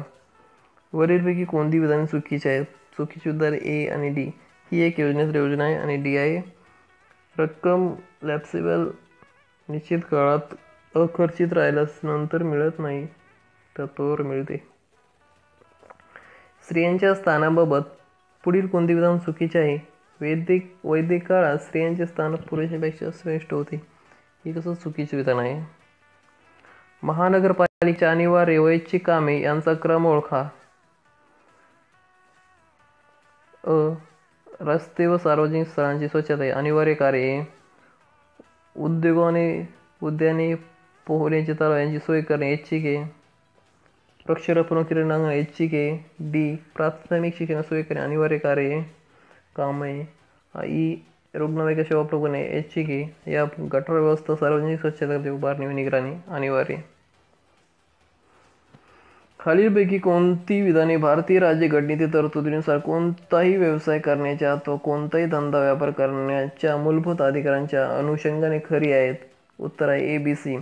वरीलपैकी कोणती विधाने चुकीची आहेत चुकीची उद्धार ए आणि डी ही एक योजनेतर योजना आहे आणि डी आहे रक्कम लॅप्सेबल निश्चित काळात अखर्चित राहिल्यास नंतर मिळत नाही तर तोवर मिळते स्त्रियांच्या स्थानाबाबत पुढील कोणते विधान चुकीचे आहे वैदिक वैदिक काळात स्त्रियांचे स्थान पुरुषांपेक्षा श्रेष्ठ होते हे कसं चुकीचे विधान आहे महानगरपालिकेच्या अनिवार्य वैच्छिक कामे यांचा क्रम ओळखा अ रस्ते व सार्वजनिक स्थळांची स्वच्छता अनिवार्य कार्य उद्योगाने उद्याने पोहण्याचे तलाव यांची सोय करणे इच्छिक आहे ऐच्छिके ಹೆಚ್ಚಿಗೆ प्राथमिक शिक्षण ಶಿಕ್ಷಣ अनिवार्य कार्य काम आहे ई रुग्णवाहिका सेवा पुरवणे ऐच्छिके या गटर व्यवस्था सार्वजनिक स्वच्छता उभारणी व निगराणी अनिवार्य खालीलपैकी कोणती विधाने भारतीय राज्य घटनेतील तरतुदीनुसार कोणताही व्यवसाय करण्याच्या अथवा कोणताही धंदा व्यापार करण्याच्या मूलभूत अधिकारांच्या अनुषंगाने खरी आहेत उत्तर आहे ए बी सी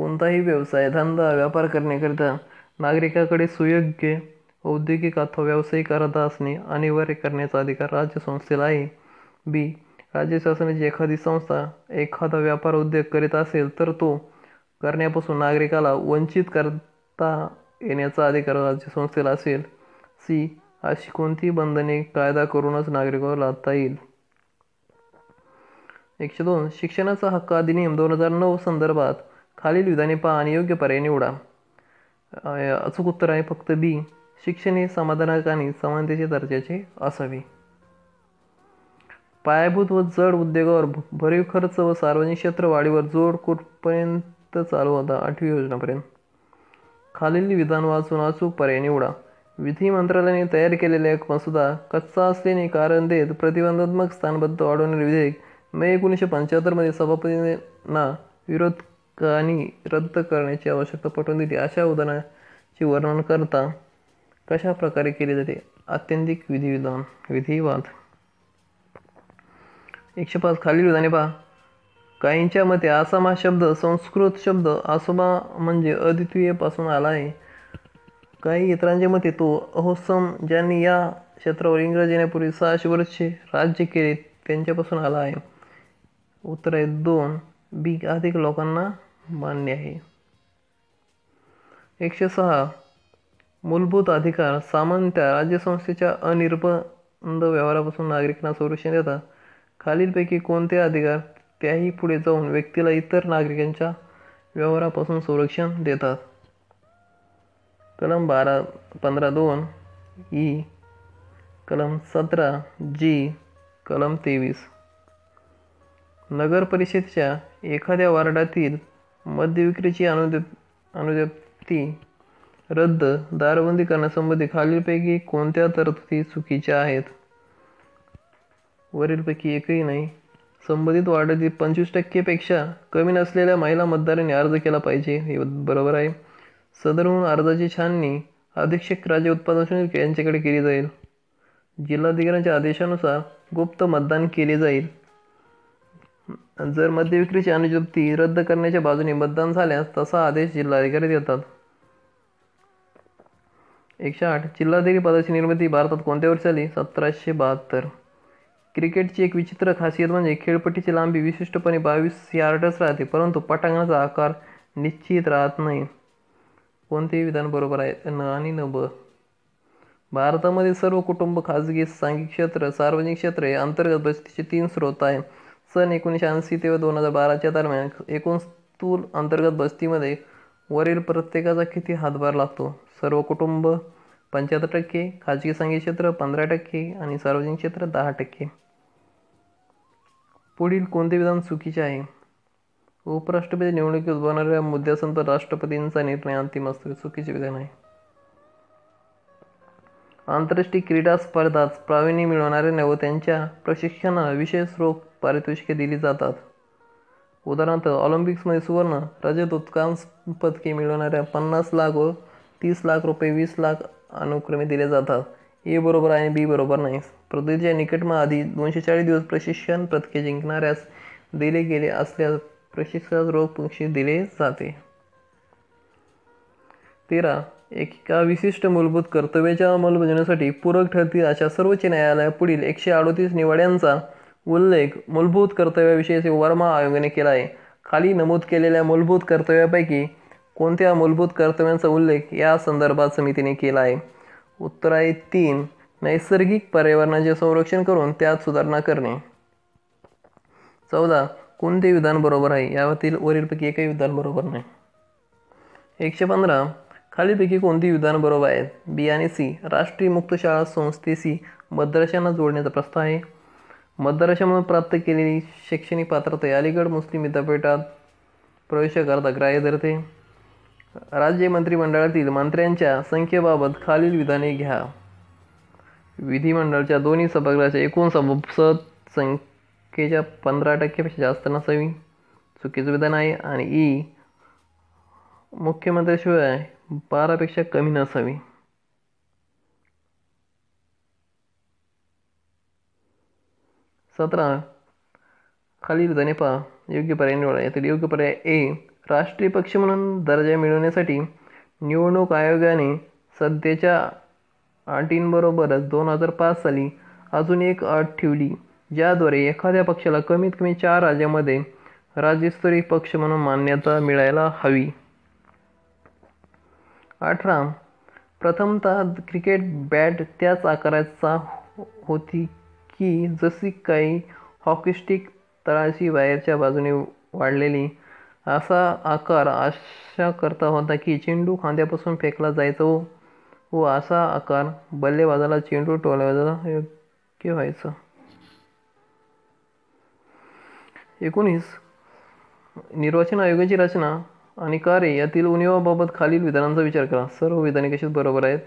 कोणताही व्यवसाय धंदा व्यापार करण्याकरिता नागरिकाकडे सुयोग्य औद्योगिक अथवा व्यावसायिक अर्धा असणे अनिवार्य करण्याचा अधिकार राज्य संस्थेला आहे बी राज्य शासनाची एखादी संस्था एखादा व्यापार उद्योग करीत असेल तर तो करण्यापासून नागरिकाला वंचित करता येण्याचा अधिकार राज्य संस्थेला असेल सी अशी कोणती बंधने कायदा करूनच नागरिकावर लादता येईल एकशे दोन शिक्षणाचा हक्क अधिनियम दोन हजार नऊ संदर्भात खालील विधाने पहा आणि योग्य पर्याय निवडा अचूक उत्तर आहे फक्त बी शिक्षण हे समाधानाचे आणि समानतेचे दर्जाचे असावे पायाभूत व जड उद्योगावर भरीव खर्च व सार्वजनिक क्षेत्र वाढीवर जोड कुठपर्यंत चालू होता आठवी योजनापर्यंत खालील विधान वाचून अचूक पर्याय निवडा विधी मंत्रालयाने तयार केलेला एक मसुदा कच्चा असल्याने कारण देत प्रतिबंधात्मक स्थानबद्ध वाढवणारे विधेयक मे एकोणीसशे पंच्याहत्तरमध्ये सभापतींना विरोध आणि रद्द करण्याची आवश्यकता पटवून दिली अशा उदाहरणाचे वर्णन करता कशा प्रकारे केले जाते आत्यंतिक विधिविधान विधिवाद एकशे पाच खालील विधाने पहा काहींच्या मते आसाम हा शब्द संस्कृत शब्द आसोबा म्हणजे अद्वितीयपासून आला आहे काही इतरांच्या मते तो अहोसम ज्यांनी या क्षेत्रावर इंग्रजीने येण्यापूर्वी सहाशे वर्षे राज्य केले त्यांच्यापासून आला आहे उत्तर आहे दोन बी अधिक लोकांना मान्य आहे एकशे सहा मूलभूत अधिकार सामान्यतः राज्यसंस्थेच्या अनिर्बंध व्यवहारापासून नागरिकांना संरक्षण देतात खालीलपैकी कोणते अधिकार त्याही पुढे जाऊन व्यक्तीला इतर नागरिकांच्या व्यवहारापासून संरक्षण देतात कलम बारा पंधरा दोन ई कलम सतरा जी कलम तेवीस नगरपरिषदेच्या एखाद्या वार्डातील मद्यविक्रीची अनुदे अनुद्याप्ती रद्द दारबंदी करण्यासंबंधी खालीलपैकी कोणत्या तरतुदी चुकीच्या आहेत वरीलपैकी एकही नाही संबंधित वार्डातील पंचवीस टक्केपेक्षा कमी नसलेल्या महिला मतदारांनी अर्ज केला पाहिजे हे बरोबर आहे सदरहून अर्जाची छाननी अधीक्षक राज्य उत्पादन शुल्क यांच्याकडे केली जाईल जिल्हाधिकाऱ्यांच्या आदेशानुसार गुप्त मतदान केले जाईल जर मद्यविक्रीची अनुजप्ती रद्द करण्याच्या बाजूने मतदान झाल्यास तसा आदेश जिल्हाधिकारी देतात एकशे आठ जिल्हाधिकारी पदाची निर्मिती भारतात कोणत्या वर्षी झाली सतराशे बहात्तर क्रिकेटची एक विचित्र खासियत म्हणजे खेळपट्टीची लांबी विशिष्टपणे बावीस यार्डच राहते परंतु पटांगणाचा आकार निश्चित राहत नाही कोणतेही विधान बरोबर आहे न आणि न ब भारतामध्ये सर्व कुटुंब खाजगी सांघिक क्षेत्र सार्वजनिक क्षेत्र हे अंतर्गत बचतीचे तीन स्रोत आहे सन एकोणीसशे ऐंशी ते दोन हजार बाराच्या दरम्यान एकूण स्थूल अंतर्गत बस्तीमध्ये वरील प्रत्येकाचा किती हातभार लागतो सर्व कुटुंब पंच्याहत्तर टक्के खाजगी संघीय क्षेत्र पंधरा टक्के आणि सार्वजनिक क्षेत्र दहा टक्के पुढील कोणते विधान चुकीचे आहे उपराष्ट्रपती निवडणुकीत उद्भवणाऱ्या मुद्द्यासंत राष्ट्रपतींचा निर्णय अंतिम असतो चुकीचे विधान आहे आंतरराष्ट्रीय क्रीडा स्पर्धात प्रावीण्य मिळवणाऱ्यांना व त्यांच्या प्रशिक्षणाला विशेष रोख पारितोषिके दिली जातात उदाहरणार्थ ऑलिम्पिक्समध्ये सुवर्ण रजत पदके मिळवणाऱ्या पन्नास लाख व तीस लाख रुपये वीस लाख अनुक्रमे दिले जातात ए बरोबर आहे बी बरोबर नाही पृथ्वीच्या निकटमा आधी दोनशे चाळीस दिवस प्रशिक्षण पदके जिंकणाऱ्यास दिले गेले असल्यास प्रशिक्षणास रोख पक्षी दिले जाते तेरा एका विशिष्ट मूलभूत कर्तव्याच्या अंमलबजावणीसाठी पूरक ठरतील अशा सर्वोच्च न्यायालयापुढील एकशे अडोतीस निवाड्यांचा उल्लेख मूलभूत कर्तव्याविषयी वर्मा आयोगाने केला आहे खाली नमूद केलेल्या मूलभूत कर्तव्यापैकी कोणत्या मूलभूत कर्तव्यांचा उल्लेख या संदर्भात समितीने केला आहे उत्तर आहे तीन नैसर्गिक पर्यावरणाचे संरक्षण करून त्यात सुधारणा करणे चौदा कोणते विधान बरोबर आहे यावरील वरीलपैकी एकही विधान बरोबर नाही एकशे पंधरा खालीपैकी कोणती विधान बरोबर आहेत बी आणि सी राष्ट्रीय मुक्त शाळा संस्थेशी मद्रशांना जोडण्याचा प्रस्ताव आहे म्हणून प्राप्त केलेली शैक्षणिक पात्रता अलीगड मुस्लिम विद्यापीठात करता ग्राह्य धरते राज्य मंत्रिमंडळातील मंत्र्यांच्या संख्येबाबत खालील विधाने घ्या विधिमंडळाच्या दोन्ही सभागृहाच्या एकूण सभासद संख्येच्या पंधरा टक्केपेक्षा जास्त नसावी चुकीचं विधान आहे आणि ई मुख्यमंत्र्याशिवाय बारापेक्षा कमी नसावी सतरा खालील जनेपा योग्य पर्याय निवडा यातील योग्य पर्याय ए राष्ट्रीय पक्ष म्हणून दर्जा मिळवण्यासाठी निवडणूक आयोगाने सध्याच्या अटींबरोबरच दोन हजार पाच साली अजून एक अट ठेवली ज्याद्वारे एखाद्या पक्षाला कमीत कमी चार राज्यामध्ये राज्यस्तरीय पक्ष म्हणून मान्यता मिळायला हवी अठरा प्रथमतः क्रिकेट बॅट त्याच आकाराचा होती की जशी काही हॉकीस्टिक तळाशी बाहेरच्या बाजूने वाढलेली असा आकार आशा करता होता की चेंडू खांद्यापासून फेकला जायचा व असा आकार बल्लेबाजाला चेंडू टोल्याबाजाला योग्य व्हायचं एकोणीस निर्वाचन आयोगाची रचना आणि कार्य यातील उणीवाबाबत खालील विधानांचा विचार करा सर्व विधाने कशी बरोबर आहेत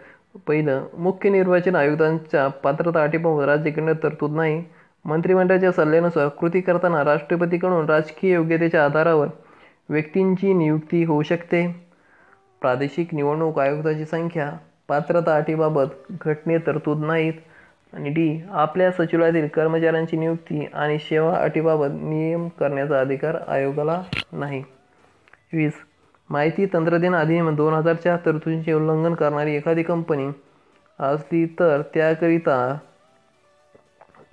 पहिलं मुख्य निर्वाचन आयुक्तांच्या पात्रता अटीबाबत राज्य करण्यात तरतूद नाही मंत्रिमंडळाच्या सल्ल्यानुसार कृती करताना राष्ट्रपतीकडून राजकीय योग्यतेच्या आधारावर व्यक्तींची नियुक्ती होऊ शकते प्रादेशिक निवडणूक आयुक्ताची संख्या पात्रता अटीबाबत घटने तरतूद नाहीत आणि डी आपल्या सचिवालयातील कर्मचाऱ्यांची नियुक्ती आणि सेवा अटीबाबत नियम करण्याचा अधिकार आयोगाला नाही वीस माहिती तंत्रज्ञान अधिनियम दोन हजारच्या तरतुदींचे उल्लंघन करणारी एखादी कंपनी असली तर त्याकरिता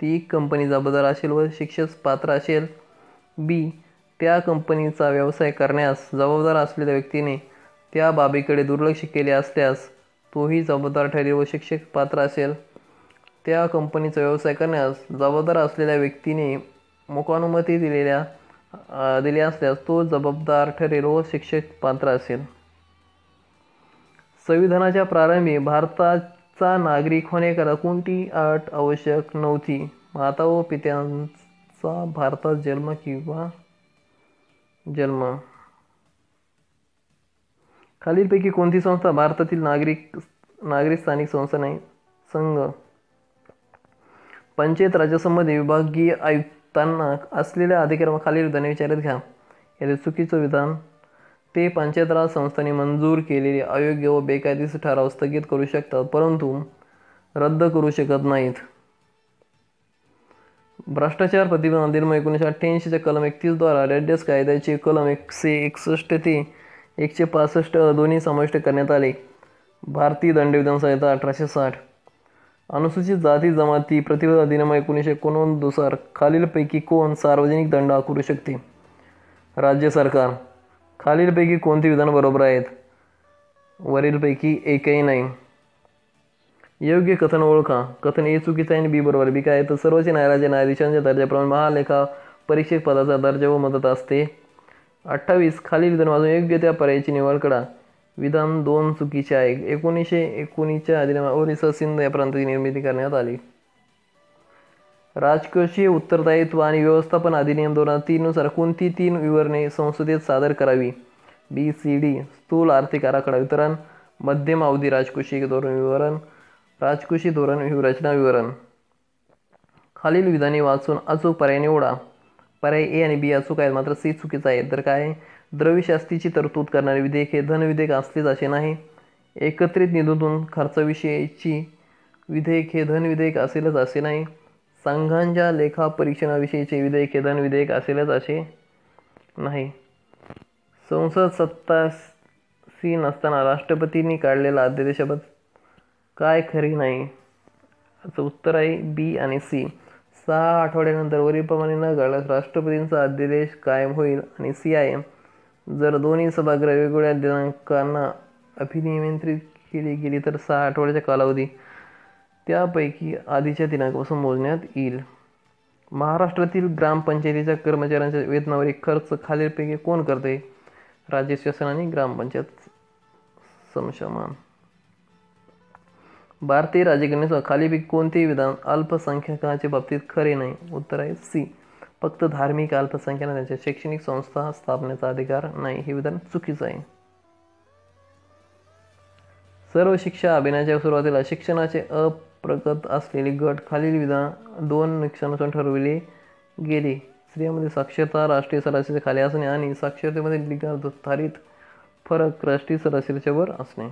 ती कंपनी जबाबदार असेल व शिक्षक पात्र असेल बी त्या कंपनीचा व्यवसाय करण्यास जबाबदार असलेल्या व्यक्तीने त्या बाबीकडे दुर्लक्ष केले असल्यास तोही जबाबदार ठरेल व शिक्षक पात्र असेल त्या कंपनीचा व्यवसाय करण्यास जबाबदार असलेल्या व्यक्तीने मुखानुमती दिलेल्या दिली असल्यास तो जबाबदार ठरेल व शिक्षित पात्र असेल संविधानाच्या प्रारंभी भारताचा नागरिक होण्याकरता कोणती अट आवश्यक नव्हती माता व पित्यांचा भारतात जन्म किंवा जन्म खालीलपैकी कोणती संस्था भारतातील नागरिक नागरिक स्थानिक संस्था नाही संघ पंचायत राज्यासंबंधी विभागीय आयुक्त त्यांना असलेल्या अधिक्रमाखालील विधाने विचारात घ्या याचे चुकीचं विधान ते पंचायतराज संस्थांनी मंजूर केलेले अयोग्य व बेकायदेशीर ठराव स्थगित करू शकतात परंतु रद्द करू शकत नाहीत भ्रष्टाचार प्रतिबंध अधिनियम एकोणीसशे अठ्ठ्याऐंशीच्या कलम एकतीसद्वारा रेड्डस कायद्याचे कलम एकशे एकसष्ट ते एकशे पासष्ट दोन्ही समाविष्ट करण्यात आले भारतीय दंडविधान संहिता अठराशे साठ अनुसूचित जाती जमाती प्रतिरोध अधिनियम एकोणीसशे एकोणनुसार खालीलपैकी कोण सार्वजनिक दंड आकारू शकते राज्य सरकार खालीलपैकी कोणती विधान बरोबर आहेत वरीलपैकी एकही नाही योग्य कथन ओळखा कथन ए चुकीचं आहे आणि बी बरोबर बी काय तर सर्वोच्च न्यायालयाच्या न्यायाधीशांच्या दर्जाप्रमाणे महालेखा परीक्षक पदाचा दर्जा व मदत असते अठ्ठावीस खालील विधान वाजून योग्य त्या पर्यायाची निवड करा विधान दोन चुकीचे आहे एकोणीसशे एकोणीसच्या अधिनियमा ओरिसा सिंध या प्रांताची निर्मिती करण्यात आली राजकोषीय उत्तरदायित्व आणि व्यवस्थापन अधिनियम दोन हजार तीननुसार कोणती तीन विवरणे संसदेत सादर करावी बी सी डी स्थूल आर्थिक आराखडा वितरण मध्यम अवधी राजकोषीय धोरण विवरण राजकोषी धोरण रचना विवरण खालील विधाने वाचून अचूक पर्याय निवडा पर्याय ए आणि बी अचूक आहेत मात्र सी चुकीचा आहे तर काय द्रव्यशास्तीची तरतूद करणारे विधेयक हे धनविधेयक असलेच असे नाही एकत्रित निधीतून खर्चाविषयीची विधेयक हे धनविधेयक असेलच असे नाही संघांच्या लेखापरीक्षणाविषयीचे विधेयक हे धनविधेयक असेलच असे नाही संसद सी नसताना राष्ट्रपतींनी काढलेला अध्यादेशाबद्दल काय खरी नाही याचं उत्तर आहे बी आणि सी सहा आठवड्यानंतर वरीलप्रमाणे न घडल्यास राष्ट्रपतींचा अध्यादेश कायम होईल आणि सी आय एम जर दोन्ही सभागृह वेगवेगळ्या दिनांकांना अभिनियंत्रित केली गेली तर सहा आठवड्याच्या कालावधी त्यापैकी आधीच्या दिनांकापासून मोजण्यात येईल महाराष्ट्रातील ग्रामपंचायतीच्या कर्मचाऱ्यांच्या वेतनावरील खर्च खालीलपैकी कोण करते राज्य शासन आणि ग्रामपंचायत समशमान भारतीय राजघटनेसह खालीपैकी कोणतेही विधान अल्पसंख्याकाच्या बाबतीत खरे नाही उत्तर आहे सी फक्त धार्मिक त्यांच्या शैक्षणिक संस्था स्थापनेचा अधिकार नाही हे विधान चुकीचं आहे सर्व शिक्षा अभियानाच्या सुरुवातीला शिक्षणाचे अप्रगत असलेले गट खालील विधान दोन निक्षणातून ठरविले गेले स्त्रियामध्ये साक्षरता राष्ट्रीय सरासरी खाली असणे आणि साक्षरतेमध्ये बिगाधारित फरक राष्ट्रीय सरासरीच्या वर असणे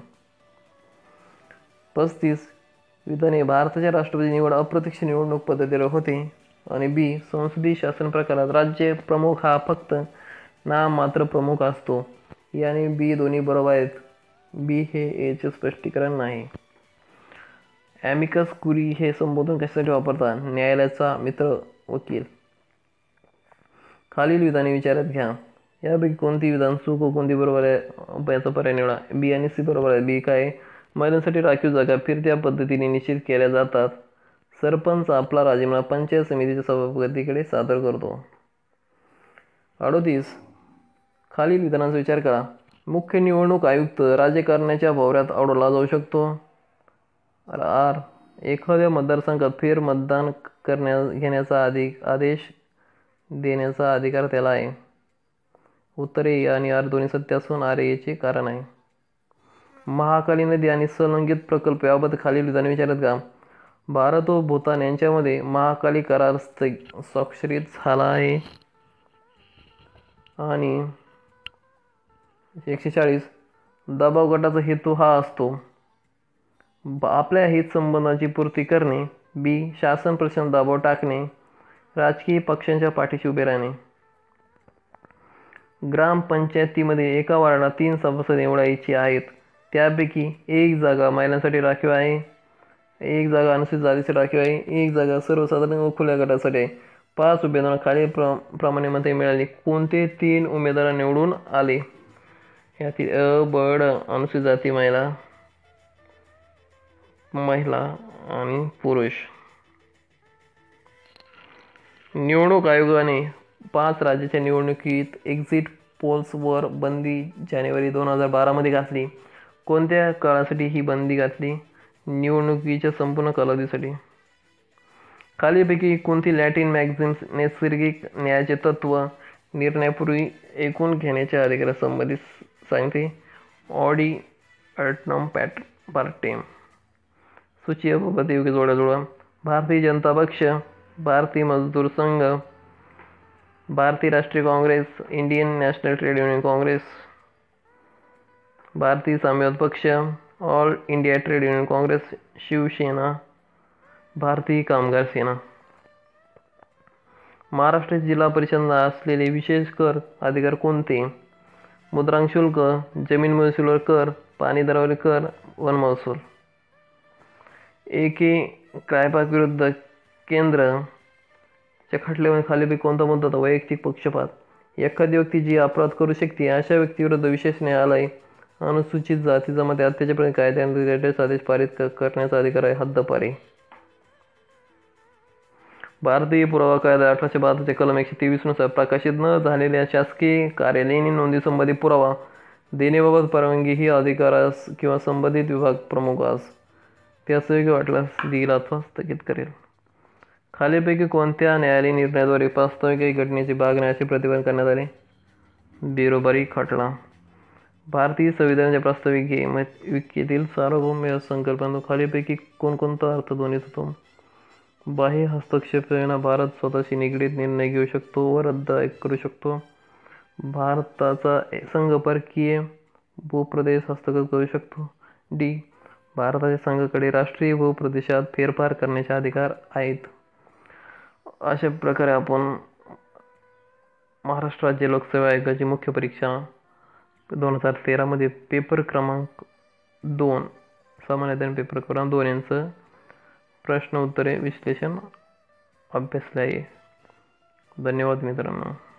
पस्तीस विधाने भारताच्या राष्ट्रपती निवड अप्रत्यक्ष निवडणूक पद्धतीवर होते आणि बी संसदीय शासन प्रकारात राज्य प्रमुख हा फक्त नाम मात्र प्रमुख असतो याने बी दोन्ही बरोबर आहेत बी हे एचे स्पष्टीकरण नाही ॲमिकस कुरी हे संबोधन कशासाठी वापरतात न्यायालयाचा मित्र वकील खालील विधाने विचारात घ्या यापैकी कोणती विधान चूक व कोणती बरोबर आहे याचा पर्याय निवडा बी आणि सी बरोबर आहे बी काय महिलांसाठी राखीव जागा फिरत्या पद्धतीने निश्चित केल्या जातात सरपंच आपला राजीनामा पंचायत समितीच्या सभापतीकडे सादर करतो अडोतीस खालील विधानांचा विचार करा मुख्य निवडणूक आयुक्त राजकारण्याच्या भवऱ्यात अडवला जाऊ शकतो आर एखाद्या मतदारसंघात फेर मतदान करण्या घेण्याचा अधिक आदेश देण्याचा अधिकार त्याला आहे उत्तरे आणि आर दोन्ही सत्य असून आर एचे कारण आहे महाकाली नदी आणि सलंगित प्रकल्प याबाबत खालील विधान विचारत का भारत व भूतान यांच्यामध्ये महाकाली करार स्वाक्षरीत झाला आहे आणि एकशे चाळीस दबाव गटाचा हेतू हा असतो आपल्या हितसंबंधाची पूर्ती करणे बी शासन प्रशासन दबाव टाकणे राजकीय पक्षांच्या पाठीशी उभे राहणे ग्रामपंचायतीमध्ये एका वार्डात तीन सभासद निवडायची आहेत त्यापैकी एक जागा महिलांसाठी राखीव आहे एक जागा अनुसूचित जातीसाठी राखीव आहे एक जागा सर्वसाधारण व खुल्या गटासाठी आहे पाच उमेदवार खाली प्र प्रमाणे मते मिळाली कोणते तीन उमेदवार निवडून आले यातील अ बड अनुसूचित जाती महिला महिला आणि पुरुष निवडणूक आयोगाने पाच राज्याच्या निवडणुकीत एक्झिट पोल्सवर बंदी जानेवारी दोन हजार बारामध्ये घातली कोणत्या काळासाठी ही बंदी घातली निवडणुकीच्या संपूर्ण कालावधीसाठी खालीपैकी कोणती लॅटिन मॅक्झिम्स नैसर्गिक न्यायाचे तत्व निर्णयापूर्वी ऐकून घेण्याच्या संबंधित सांगते ऑडी अटनम पॅट पार्टेम सूची जोड्या जोडाजोडा भारतीय जनता पक्ष भारतीय मजदूर संघ भारतीय राष्ट्रीय Congress Indian National Trade Union Congress भारतीय साम्यवाद पक्ष All India Trade Union Congress Shiv Sena Bharatiya Kamgar सेना महाराष्ट्र जिल्हा परिषदेला असलेले विशेष कर अधिकार कोणते मुद्रांक शुल्क जमीन महसूलवर कर पाणी दरावरील कर वन महसूल एके विरुद्ध केंद्र च्या खटल्यामध्ये खालीपैकी कोणता मुद्दा होता वैयक्तिक पक्षपात एखादी व्यक्ती जी अपराध करू शकते अशा व्यक्तीविरुद्ध विशेष न्यायालय अनुसूचित जाती जमाती आणि रिलेटेड आदेश पारित करण्याचा अधिकार आहे हद्दपारी भारतीय पुरावा कायदा अठराशे बहात्तरचे कलम एकशे तेवीसनुसार प्रकाशित न झालेल्या शासकीय कार्यालयीन नोंदीसंबंधी पुरावा देण्याबाबत परवानगी ही अधिकारास किंवा संबंधित विभाग प्रमुखास त्यास योग्य वाटल्यास दिला अथवा स्थगित करेल खालीपैकी कोणत्या न्यायालय निर्णयाद्वारे प्रास्ताविक घटनेची भाग न्यायाचे प्रतिबंध करण्यात आले बिरोबारी खटला भारतीय संविधानाच्या प्रास्ताविके विकेतील सार्वभौम्य संकल्पना खालीलपैकी कोणकोणता अर्थ ध्वनीत होतो बाह्य हस्तक्षेप विना भारत स्वतःशी निगडीत निर्णय घेऊ शकतो व रद्द करू शकतो भारताचा संघ परकीय भूप्रदेश हस्तगत करू शकतो डी भारताच्या संघाकडे राष्ट्रीय भूप्रदेशात फेरफार करण्याचे अधिकार आहेत अशा प्रकारे आपण महाराष्ट्र राज्य लोकसेवा आयोगाची मुख्य परीक्षा दोन हजार तेरामध्ये पेपर क्रमांक दोन सामान्यतः पेपर क्रमांक दोन यांचं प्रश्न उत्तरे विश्लेषण अभ्यासले आहे धन्यवाद मित्रांनो